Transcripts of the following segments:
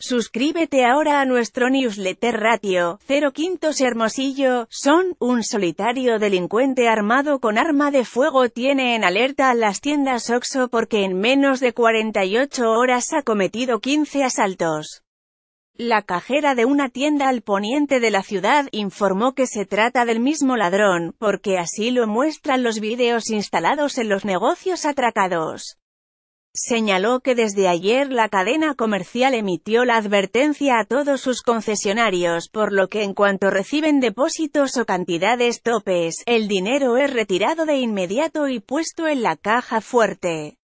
Suscríbete ahora a nuestro newsletter Ratio, 0 Quintos Hermosillo, son, un solitario delincuente armado con arma de fuego tiene en alerta a las tiendas Oxxo porque en menos de 48 horas ha cometido 15 asaltos. La cajera de una tienda al poniente de la ciudad informó que se trata del mismo ladrón, porque así lo muestran los vídeos instalados en los negocios atracados señaló que desde ayer la cadena comercial emitió la advertencia a todos sus concesionarios, por lo que en cuanto reciben depósitos o cantidades topes, el dinero es retirado de inmediato y puesto en la caja fuerte.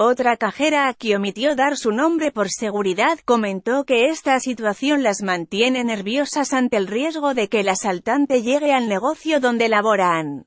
Otra cajera, que omitió dar su nombre por seguridad, comentó que esta situación las mantiene nerviosas ante el riesgo de que el asaltante llegue al negocio donde laboran.